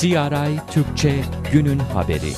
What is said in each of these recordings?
CRI Türkçe günün haberi.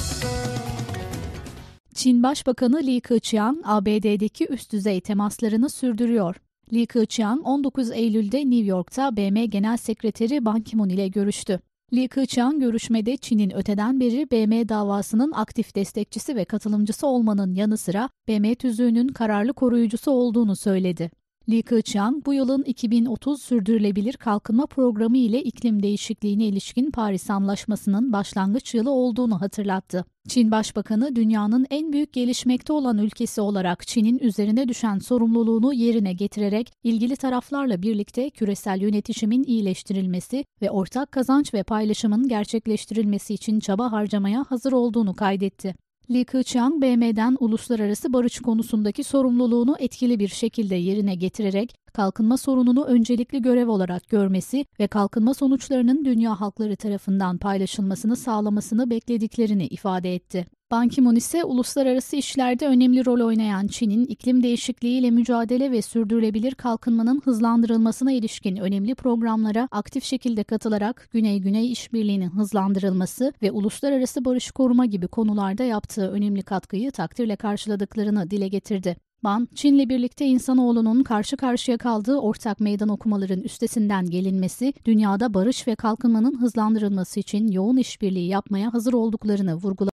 Çin Başbakanı Li Keqiang, ABD'deki üst düzey temaslarını sürdürüyor. Li Keqiang 19 Eylül'de New York'ta BM Genel Sekreteri Ban Ki-moon ile görüştü. Li Keqiang görüşmede Çin'in öteden beri BM davasının aktif destekçisi ve katılımcısı olmanın yanı sıra BM tüzüğünün kararlı koruyucusu olduğunu söyledi. Li Keqiang bu yılın 2030 sürdürülebilir kalkınma programı ile iklim değişikliğine ilişkin Paris Anlaşması'nın başlangıç yılı olduğunu hatırlattı. Çin Başbakanı dünyanın en büyük gelişmekte olan ülkesi olarak Çin'in üzerine düşen sorumluluğunu yerine getirerek ilgili taraflarla birlikte küresel yönetişimin iyileştirilmesi ve ortak kazanç ve paylaşımın gerçekleştirilmesi için çaba harcamaya hazır olduğunu kaydetti. Li Keqiang, BM'den uluslararası barış konusundaki sorumluluğunu etkili bir şekilde yerine getirerek kalkınma sorununu öncelikli görev olarak görmesi ve kalkınma sonuçlarının dünya halkları tarafından paylaşılmasını sağlamasını beklediklerini ifade etti. Ban Ki-moon ise uluslararası işlerde önemli rol oynayan Çin'in iklim değişikliğiyle mücadele ve sürdürülebilir kalkınmanın hızlandırılmasına ilişkin önemli programlara aktif şekilde katılarak Güney-Güney işbirliğinin hızlandırılması ve uluslararası barış koruma gibi konularda yaptığı önemli katkıyı takdirle karşıladıklarını dile getirdi. Ban, Çin'le birlikte insanoğlunun karşı karşıya kaldığı ortak meydan okumaların üstesinden gelinmesi, dünyada barış ve kalkınmanın hızlandırılması için yoğun işbirliği yapmaya hazır olduklarını vurguladı.